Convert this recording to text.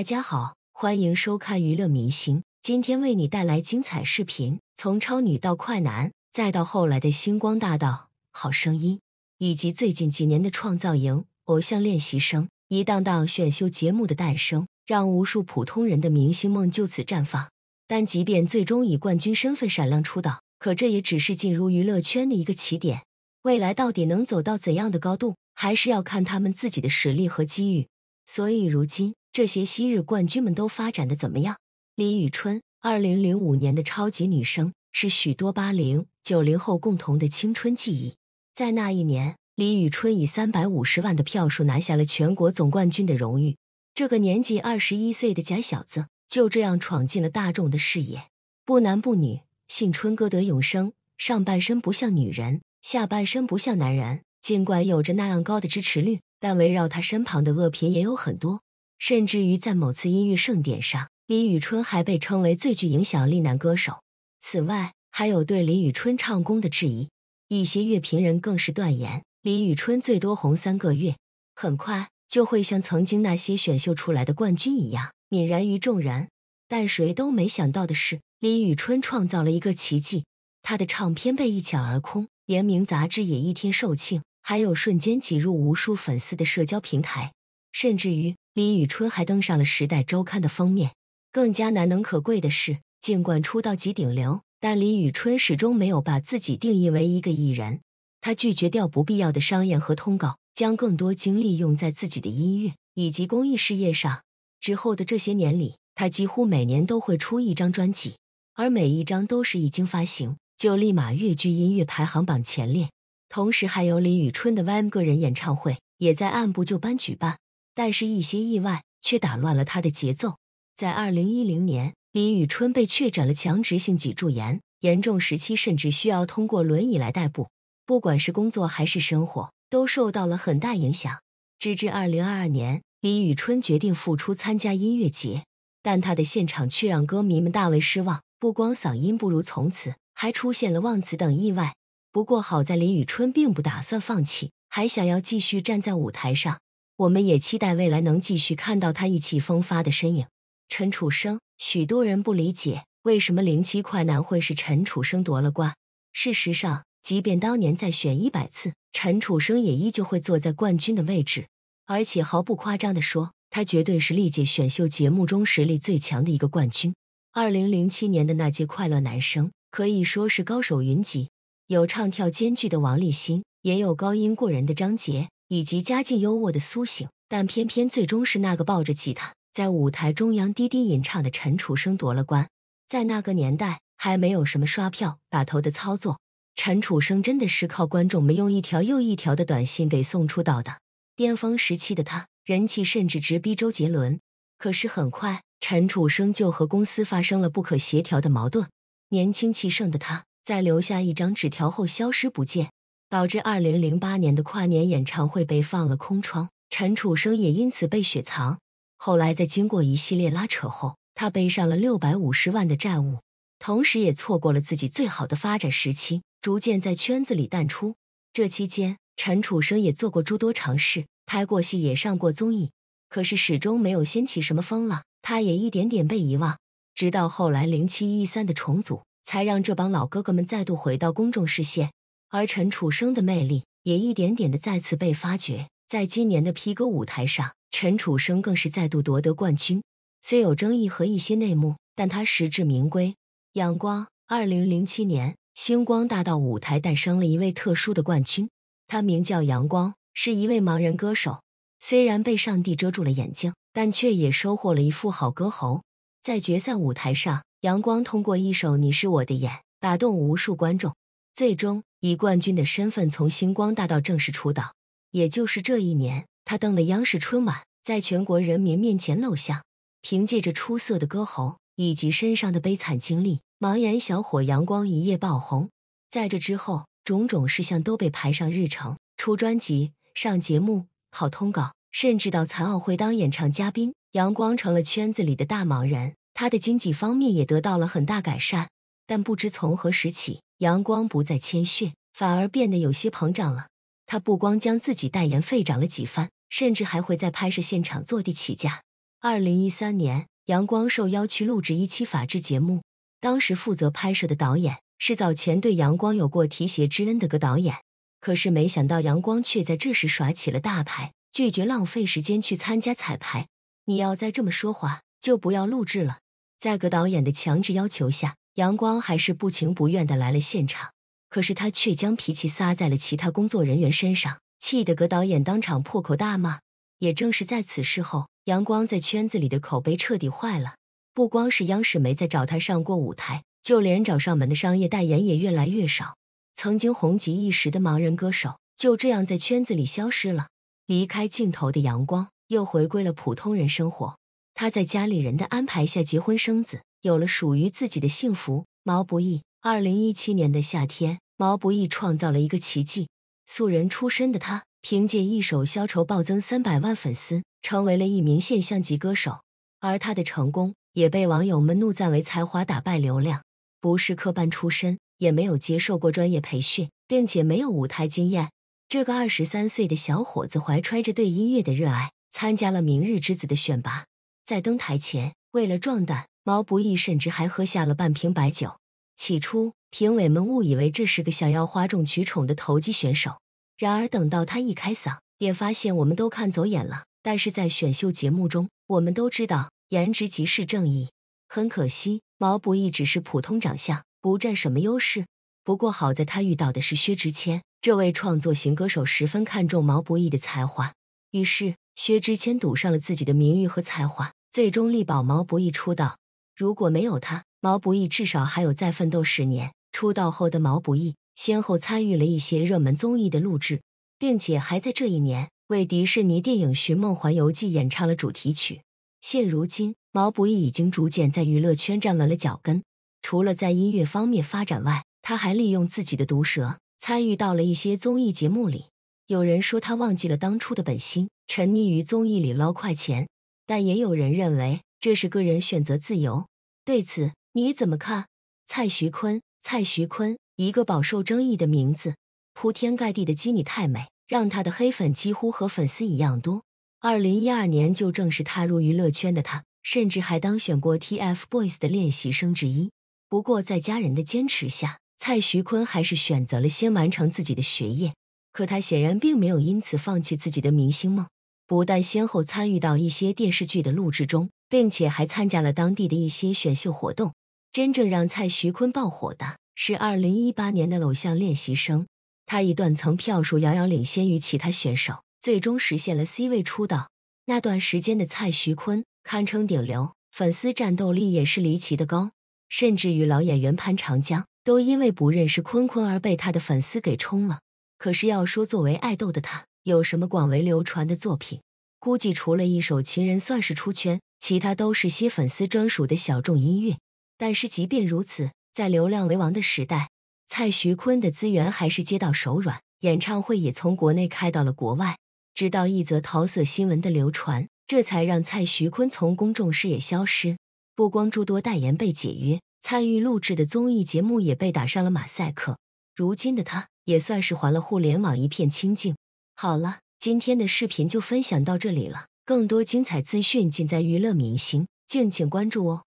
大家好，欢迎收看娱乐明星。今天为你带来精彩视频，从超女到快男，再到后来的星光大道、好声音，以及最近几年的创造营、偶像练习生，一档档选秀节目的诞生，让无数普通人的明星梦就此绽放。但即便最终以冠军身份闪亮出道，可这也只是进入娱乐圈的一个起点。未来到底能走到怎样的高度，还是要看他们自己的实力和机遇。所以如今。这些昔日冠军们都发展的怎么样？李宇春，二零零五年的超级女声是许多八零、九零后共同的青春记忆。在那一年，李宇春以三百五十万的票数拿下了全国总冠军的荣誉。这个年仅二十一岁的假小子就这样闯进了大众的视野。不男不女，信春哥得永生。上半身不像女人，下半身不像男人。尽管有着那样高的支持率，但围绕他身旁的恶评也有很多。甚至于在某次音乐盛典上，李宇春还被称为最具影响力男歌手。此外，还有对李宇春唱功的质疑，一些乐评人更是断言李宇春最多红三个月，很快就会像曾经那些选秀出来的冠军一样泯然于众人。但谁都没想到的是，李宇春创造了一个奇迹，他的唱片被一抢而空，联名杂志也一天售罄，还有瞬间挤入无数粉丝的社交平台，甚至于。李宇春还登上了《时代周刊》的封面。更加难能可贵的是，尽管出道即顶流，但李宇春始终没有把自己定义为一个艺人。她拒绝掉不必要的商业和通告，将更多精力用在自己的音乐以及公益事业上。之后的这些年里，她几乎每年都会出一张专辑，而每一张都是一经发行就立马跃居音乐排行榜前列。同时，还有李宇春的 Y.M 个人演唱会也在按部就班举办。但是，一些意外却打乱了他的节奏。在二零一零年，李宇春被确诊了强直性脊柱炎，严重时期甚至需要通过轮椅来代步。不管是工作还是生活，都受到了很大影响。直至二零二二年，李宇春决定复出参加音乐节，但她的现场却让歌迷们大为失望。不光嗓音不如《从此》，还出现了忘词等意外。不过，好在李宇春并不打算放弃，还想要继续站在舞台上。我们也期待未来能继续看到他意气风发的身影。陈楚生，许多人不理解为什么零七快男会是陈楚生夺了冠。事实上，即便当年再选一百次，陈楚生也依旧会坐在冠军的位置。而且毫不夸张地说，他绝对是历届选秀节目中实力最强的一个冠军。二零零七年的那届快乐男声可以说是高手云集，有唱跳兼具的王栎鑫，也有高音过人的张杰。以及家境优渥的苏醒，但偏偏最终是那个抱着吉他在舞台中央低低吟唱的陈楚生夺了冠。在那个年代，还没有什么刷票打头的操作，陈楚生真的是靠观众们用一条又一条的短信给送出道的。巅峰时期的他，人气甚至直逼周杰伦。可是很快，陈楚生就和公司发生了不可协调的矛盾。年轻气盛的他在留下一张纸条后消失不见。导致二零零八年的跨年演唱会被放了空窗，陈楚生也因此被雪藏。后来在经过一系列拉扯后，他背上了六百五十万的债务，同时也错过了自己最好的发展时期，逐渐在圈子里淡出。这期间，陈楚生也做过诸多尝试，拍过戏，也上过综艺，可是始终没有掀起什么风浪，他也一点点被遗忘。直到后来零七一三的重组，才让这帮老哥哥们再度回到公众视线。而陈楚生的魅力也一点点的再次被发掘。在今年的披歌舞台上，陈楚生更是再度夺得冠军。虽有争议和一些内幕，但他实至名归。阳光，二零零七年星光大道舞台诞生了一位特殊的冠军，他名叫阳光，是一位盲人歌手。虽然被上帝遮住了眼睛，但却也收获了一副好歌喉。在决赛舞台上，阳光通过一首《你是我的眼》打动无数观众。最终以冠军的身份从星光大道正式出道。也就是这一年，他登了央视春晚，在全国人民面前露相。凭借着出色的歌喉以及身上的悲惨经历，盲眼小伙阳光一夜爆红。在这之后，种种事项都被排上日程：出专辑、上节目、跑通告，甚至到残奥会当演唱嘉宾。阳光成了圈子里的大忙人，他的经济方面也得到了很大改善。但不知从何时起，阳光不再谦逊，反而变得有些膨胀了。他不光将自己代言费涨了几番，甚至还会在拍摄现场坐地起价。二零一三年，阳光受邀去录制一期法制节目，当时负责拍摄的导演是早前对阳光有过提携之恩的个导演。可是没想到，阳光却在这时耍起了大牌，拒绝浪费时间去参加彩排。你要再这么说话，就不要录制了。在葛导演的强制要求下。阳光还是不情不愿的来了现场，可是他却将脾气撒在了其他工作人员身上，气得葛导演当场破口大骂。也正是在此事后，阳光在圈子里的口碑彻底坏了。不光是央视没再找他上过舞台，就连找上门的商业代言也越来越少。曾经红极一时的盲人歌手就这样在圈子里消失了。离开镜头的阳光，又回归了普通人生活。他在家里人的安排下结婚生子，有了属于自己的幸福。毛不易，二零一七年的夏天，毛不易创造了一个奇迹。素人出身的他，凭借一首《消愁》暴增三百万粉丝，成为了一名现象级歌手。而他的成功也被网友们怒赞为才华打败流量。不是科班出身，也没有接受过专业培训，并且没有舞台经验。这个二十三岁的小伙子怀揣着对音乐的热爱，参加了《明日之子》的选拔。在登台前，为了壮胆，毛不易甚至还喝下了半瓶白酒。起初，评委们误以为这是个想要哗众取宠的投机选手。然而，等到他一开嗓，便发现我们都看走眼了。但是在选秀节目中，我们都知道颜值即是正义。很可惜，毛不易只是普通长相，不占什么优势。不过好在他遇到的是薛之谦，这位创作型歌手十分看重毛不易的才华，于是。薛之谦赌上了自己的名誉和才华，最终力保毛不易出道。如果没有他，毛不易至少还有再奋斗十年。出道后的毛不易先后参与了一些热门综艺的录制，并且还在这一年为迪士尼电影《寻梦环游记》演唱了主题曲。现如今，毛不易已经逐渐在娱乐圈站稳了脚跟。除了在音乐方面发展外，他还利用自己的毒舌参与到了一些综艺节目里。有人说他忘记了当初的本心。沉溺于综艺里捞快钱，但也有人认为这是个人选择自由。对此你怎么看？蔡徐坤，蔡徐坤，一个饱受争议的名字，铺天盖地的“基你太美”让他的黑粉几乎和粉丝一样多。二零一二年就正式踏入娱乐圈的他，甚至还当选过 TFBOYS 的练习生之一。不过在家人的坚持下，蔡徐坤还是选择了先完成自己的学业。可他显然并没有因此放弃自己的明星梦。不但先后参与到一些电视剧的录制中，并且还参加了当地的一些选秀活动。真正让蔡徐坤爆火的是2018年的偶像练习生，他一段曾票数遥遥领先于其他选手，最终实现了 C 位出道。那段时间的蔡徐坤堪称顶流，粉丝战斗力也是离奇的高，甚至与老演员潘长江都因为不认识坤坤而被他的粉丝给冲了。可是要说作为爱豆的他。有什么广为流传的作品？估计除了一首《情人》算是出圈，其他都是些粉丝专属的小众音乐。但是即便如此，在流量为王的时代，蔡徐坤的资源还是接到手软，演唱会也从国内开到了国外。直到一则桃色新闻的流传，这才让蔡徐坤从公众视野消失。不光诸多代言被解约，参与录制的综艺节目也被打上了马赛克。如今的他，也算是还了互联网一片清净。好了，今天的视频就分享到这里了。更多精彩资讯尽在娱乐明星，敬请关注哦。